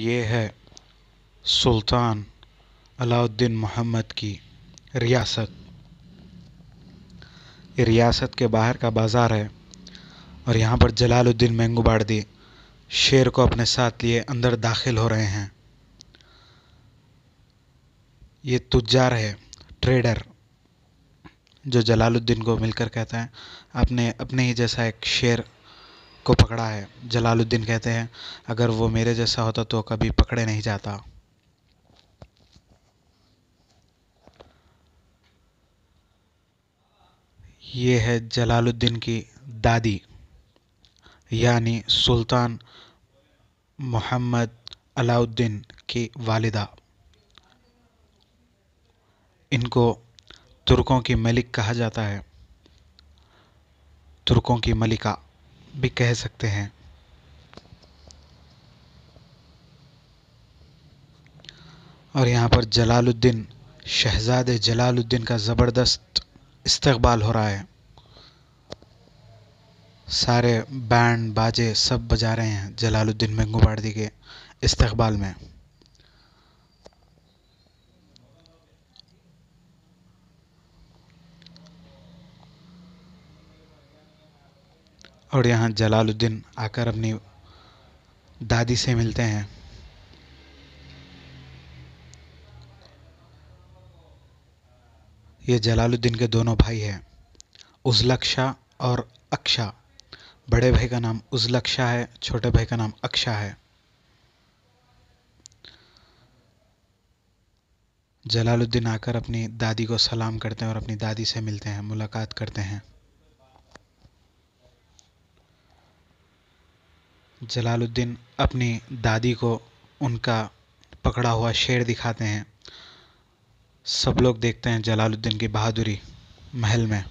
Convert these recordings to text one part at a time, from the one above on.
ये है सुल्तान अलाउद्दीन मोहम्मद की रियासत ये रियासत के बाहर का बाज़ार है और यहाँ पर जलालुद्दीन मैंगूबाड़दी शेर को अपने साथ लिए अंदर दाखिल हो रहे हैं ये तुजार है ट्रेडर जो जलालुद्दीन को मिलकर कहता है आपने अपने ही जैसा एक शेर को पकड़ा है जलालुद्दीन कहते हैं अगर वो मेरे जैसा होता तो कभी पकड़े नहीं जाता ये है जलालुद्दीन की दादी यानी सुल्तान मोहम्मद अलाउद्दीन की वालिदा इनको तुर्कों की मलिक कहा जाता है तुर्कों की मलिका भी कह सकते हैं और यहाँ पर जलालुद्दीन शहजाद जलालुद्दीन का ज़बरदस्त इस्तकबाल हो रहा है सारे बैंड बाजे सब बजा रहे हैं जलालुद्दीन मंगू पार्टी के इस्तकबाल में और यहाँ जलालुद्दीन आकर अपनी दादी से मिलते हैं ये जलालुद्दीन के दोनों भाई हैं उजलक्षा और अक्षा बड़े भाई का नाम उजलक्षा है छोटे भाई का नाम अक्षा है जलालुद्दीन आकर अपनी दादी को सलाम करते हैं और अपनी दादी से मिलते हैं मुलाकात करते हैं जलालुद्दीन अपनी दादी को उनका पकड़ा हुआ शेर दिखाते हैं सब लोग देखते हैं जलालुद्दीन की बहादुरी महल में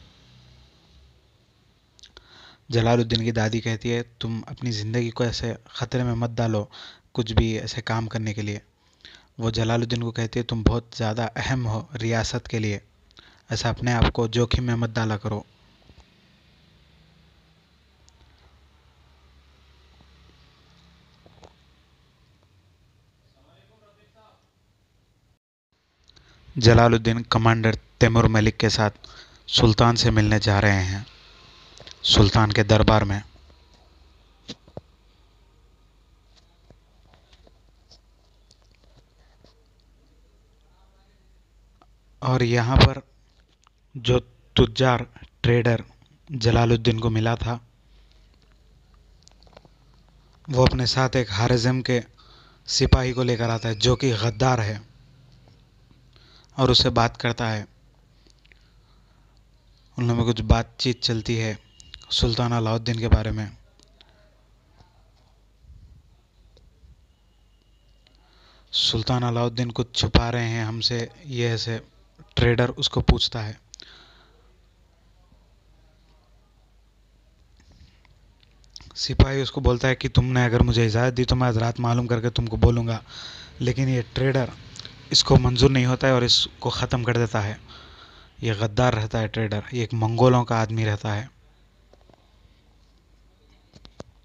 जलालुद्दीन की दादी कहती है तुम अपनी ज़िंदगी को ऐसे ख़तरे में मत डालो कुछ भी ऐसे काम करने के लिए वो जलालुद्दीन को कहती है तुम बहुत ज़्यादा अहम हो रियासत के लिए ऐसा अपने आप को जोखिम में मत डाला करो जलालुद्दीन कमांडर तैमूर मलिक के साथ सुल्तान से मिलने जा रहे हैं सुल्तान के दरबार में और यहाँ पर जो तुजार ट्रेडर जलालुद्दीन को मिला था वो अपने साथ एक हारजम के सिपाही को लेकर आता है जो कि गद्दार है और उससे बात करता है उन लोगों में कुछ बातचीत चलती है सुल्तान अलाउद्दीन के बारे में सुल्तान अलाउद्दीन कुछ छुपा रहे हैं हमसे ये ऐसे ट्रेडर उसको पूछता है सिपाही उसको बोलता है कि तुमने अगर मुझे इजाज़त दी तो मैं आज रात मालूम करके तुमको बोलूँगा लेकिन ये ट्रेडर इसको मंजूर नहीं होता है और इसको ख़त्म कर देता है ये गद्दार रहता है ट्रेडर ये एक मंगोलों का आदमी रहता है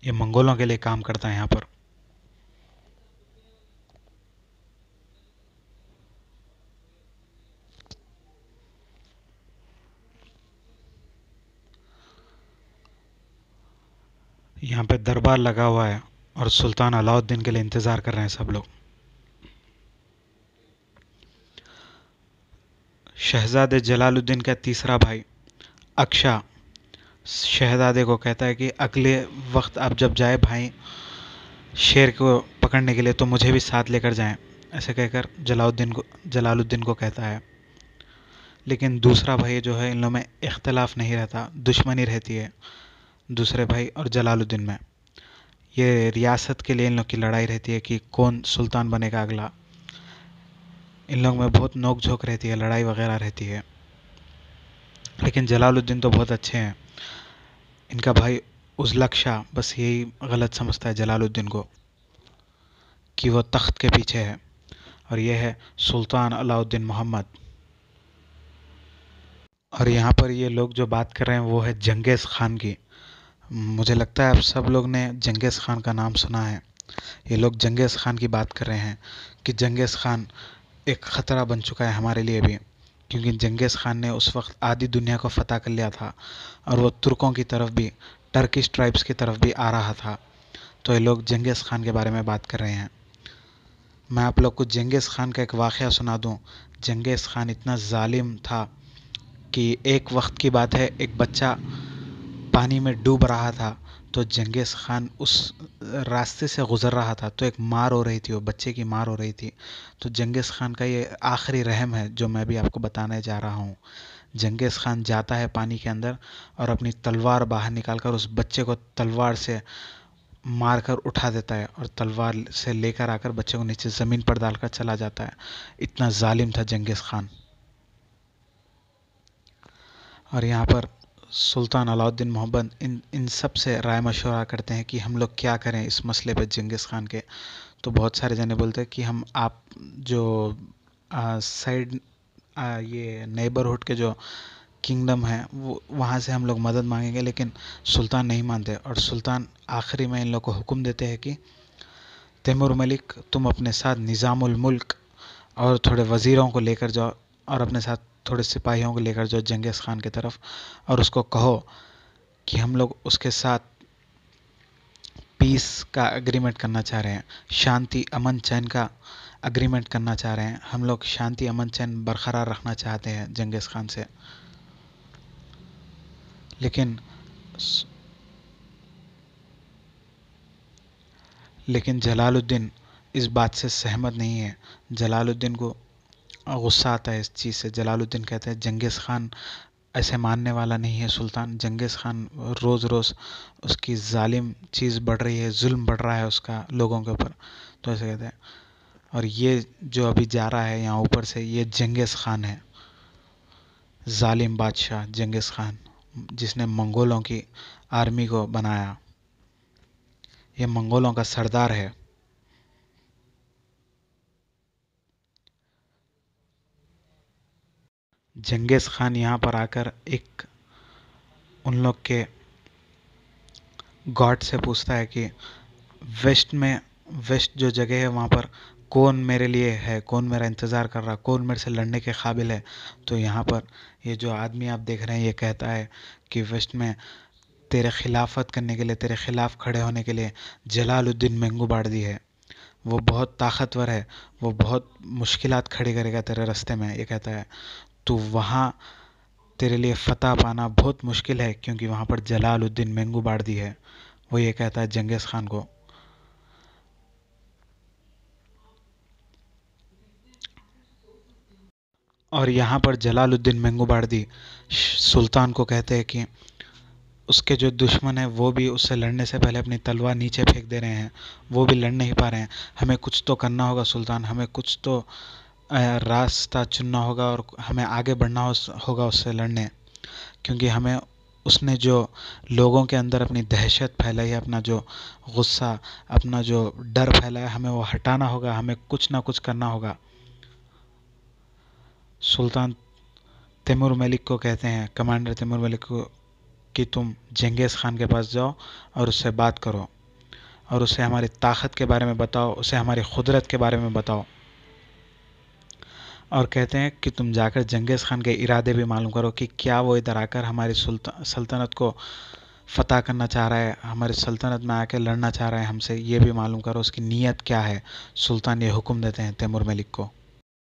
ये मंगोलों के लिए काम करता है यहाँ पर यहाँ पे दरबार लगा हुआ है और सुल्तान अलाउद्दीन के लिए इंतज़ार कर रहे हैं सब लोग शहज़ादे जलालुद्दीन का तीसरा भाई अक्षा शहज़ादे को कहता है कि अगले वक्त आप जब जाए भाई शेर को पकड़ने के लिए तो मुझे भी साथ लेकर जाएं ऐसे कहकर जलाउद्दीन को जलालुद्दीन को कहता है लेकिन दूसरा भाई जो है इन लोगों में इख्तलाफ नहीं रहता दुश्मनी रहती है दूसरे भाई और जलालुद्दीन में ये रियासत के लिए इन लोग की लड़ाई रहती है कि कौन सुल्तान बनेगा अगला इन लोग में बहुत नोक झोंक रहती है लड़ाई वगैरह रहती है लेकिन जलालुद्दीन तो बहुत अच्छे हैं इनका भाई उजलक शाह बस यही गलत समझता है जलालुद्दीन को कि वो तख्त के पीछे है और यह है सुल्तान अलाउद्दीन मोहम्मद और यहाँ पर ये लोग जो बात कर रहे हैं वो है जंगेज़ ख़ान की मुझे लगता है आप सब लोग ने जंगेज़ ख़ान का नाम सुना है ये लोग जंगेज़ ख़ान की बात कर रहे हैं कि जंगेज़ ख़ान एक ख़तरा बन चुका है हमारे लिए भी क्योंकि जंगेज़ ख़ान ने उस वक़्त आधी दुनिया को फ़तह कर लिया था और वो तुर्कों की तरफ भी टर्किश ट्राइब्स की तरफ भी आ रहा था तो ये लोग जंगेज़ ख़ान के बारे में बात कर रहे हैं मैं आप लोग को जंगेज़ ख़ान का एक वाक़ सुना दूँ जंगेज़ ख़ान इतना ालिम था कि एक वक्त की बात है एक बच्चा पानी में डूब रहा था तो जंगेज़ ख़ान उस रास्ते से गुज़र रहा था तो एक मार हो रही थी वो बच्चे की मार हो रही थी तो जंगेज़ ख़ान का ये आखिरी रहम है जो मैं भी आपको बताने जा रहा हूँ जंगेज़ ख़ान जाता है पानी के अंदर और अपनी तलवार बाहर निकाल कर उस बच्चे को तलवार से मार कर उठा देता है और तलवार से लेकर आकर बच्चे को नीचे ज़मीन पर डालकर चला जाता है इतना जालिम था जंगेज़ ख़ान और यहाँ पर सुल्तान अलाउद्दीन मोहम्मद इन इन सब से राय मशवरा करते हैं कि हम लोग क्या करें इस मसले पे चंगेज़ ख़ान के तो बहुत सारे जने बोलते हैं कि हम आप जो साइड ये नेबरहुड के जो किंगडम है वो वहाँ से हम लोग मदद मांगेंगे लेकिन सुल्तान नहीं मानते और सुल्तान आखिरी में इन लोग को हुक्म देते हैं कि तैमूर मलिक तुम अपने साथ निज़ामुल मुल्क और थोड़े वज़ीरों को लेकर जाओ और अपने साथ थोड़े सिपाहियों को लेकर जाओ जंगेज़ ख़ान की तरफ और उसको कहो कि हम लोग उसके साथ पीस का अग्रीमेंट करना चाह रहे हैं शांति अमन चैन का अग्रीमेंट करना चाह रहे हैं हम लोग शांति अमन चैन बरकरार रखना चाहते हैं जंगेज़ ख़ान से लेकिन लेकिन जलालुद्दीन इस बात से सहमत नहीं है जलालुद्दीन को गुस्सा आता है इस चीज़ से जलालुद्दीन कहते हैं जंगेज़ ख़ान ऐसे मानने वाला नहीं है सुल्तान जंगेज़ ख़ान रोज़ रोज़ उसकी ज़ालिम चीज़ बढ़ रही है ज़ुल्म बढ़ रहा है उसका लोगों के ऊपर तो ऐसे कहते हैं और ये जो अभी जा रहा है यहाँ ऊपर से ये जंगेज़ ख़ान है ज़ालिम बादशाह जंगेज़ ख़ान जिसने मंगोलों की आर्मी को बनाया ये मंगोलों का सरदार है जंगेज़ ख़ान यहाँ पर आकर एक उन लोग के गॉड से पूछता है कि वेस्ट में वेस्ट जो जगह है वहाँ पर कौन मेरे लिए है कौन मेरा इंतज़ार कर रहा कौन मेरे से लड़ने के काबिल है तो यहाँ पर ये जो आदमी आप देख रहे हैं ये कहता है कि वेस्ट में तेरे खिलाफत करने के लिए तेरे ख़िलाफ़ खड़े होने के लिए जलालुद्दीन मेंगू बाढ़ दी है वो बहुत ताकतवर है वो बहुत मुश्किलात खड़ी करेगा तेरे रास्ते में ये कहता है तो वहाँ तेरे लिए फ़तह पाना बहुत मुश्किल है क्योंकि वहाँ पर जलालुद्दीन मेंगू दी है वो ये कहता है जंगेज़ ख़ान को और यहाँ पर जलालुद्दीन दी सुल्तान को कहते हैं कि उसके जो दुश्मन है वो भी उससे लड़ने से पहले अपनी तलवार नीचे फेंक दे रहे हैं वो भी लड़ नहीं पा रहे हैं हमें कुछ तो करना होगा सुल्तान हमें कुछ तो रास्ता चुनना होगा और हमें आगे बढ़ना होगा उससे लड़ने क्योंकि हमें उसने जो लोगों के अंदर अपनी दहशत फैलाई है अपना जो गुस्सा अपना जो डर फैलाया हमें वो हटाना होगा हमें कुछ ना कुछ करना होगा सुल्तान तैमूर मलिक को कहते हैं कमांडर तैमूर मलिक को कि तुम जंगेज़ ख़ान के पास जाओ और उससे बात करो और उसे हमारी ताकत के बारे में बताओ उसे हमारी कुदरत के बारे में बताओ और कहते हैं कि तुम जाकर जंगेज़ ख़ान के इरादे भी मालूम करो कि क्या वो इधर आकर हमारी सल्तनत को फतह करना चाह रहा है हमारी सल्तनत में आकर लड़ना चाह रहा है हमसे ये भी मालूम करो उसकी नीयत क्या है सुल्तान ये हुक्म देते हैं तैमूर मलिक को